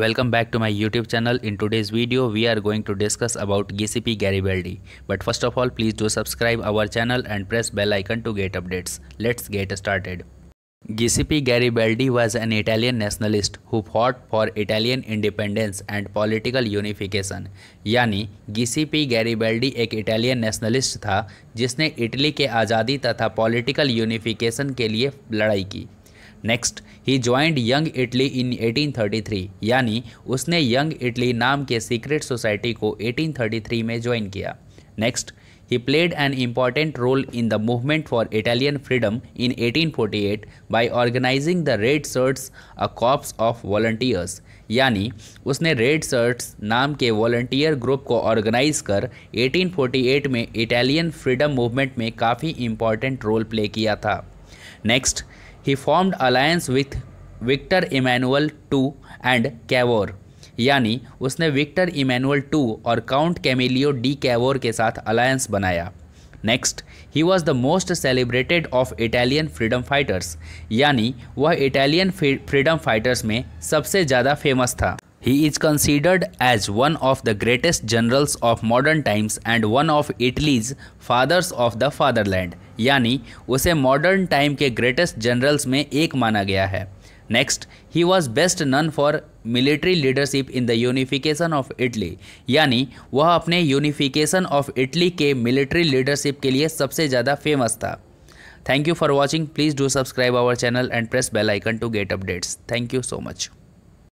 Welcome back to my YouTube channel. In today's video, we are going to discuss about GCP Garibaldi. But first of all, please do subscribe our channel and press bell icon to get updates. Let's get started. Giuseppe Garibaldi was an Italian nationalist who fought for Italian independence and political unification यानी गिसिपी गैरिबेल्डी एक Italian nationalist था जिसने Italy के आज़ादी तथा political unification के लिए लड़ाई की next he joined young Italy in 1833 यानी उसने यंग इटली नाम के सीक्रेट सोसाइटी को 1833 में ज्वाइन किया next he played an important role in the movement for Italian freedom in 1848 by organizing the red shirts a corps of volunteers यानी उसने red shirts नाम के वॉल्टियर ग्रुप को ऑर्गेनाइज कर 1848 में इटालियन फ्रीडम मूवमेंट में काफ़ी इम्पॉर्टेंट रोल प्ले किया था next he formed alliance with Victor Emmanuel two and Cavour यानी उसने विक्टर इमैनुअल टू और काउंट कैमिलियो डी कैवोर के साथ अलायंस बनाया next he was the most celebrated of Italian freedom fighters यानी वह इटालियन फ्रीडम फाइटर्स में सबसे ज़्यादा फेमस था he is considered as one of the greatest generals of modern times and one of Italy's fathers of the fatherland यानी उसे modern time के greatest generals में एक माना गया है next he was best known for military leadership in the unification of Italy यानी वह अपने यूनिफिकेशन ऑफ इटली के मिलिट्री लीडरशिप के लिए सबसे ज़्यादा फेमस था thank you for watching please do subscribe our channel and press bell icon to get updates thank you so much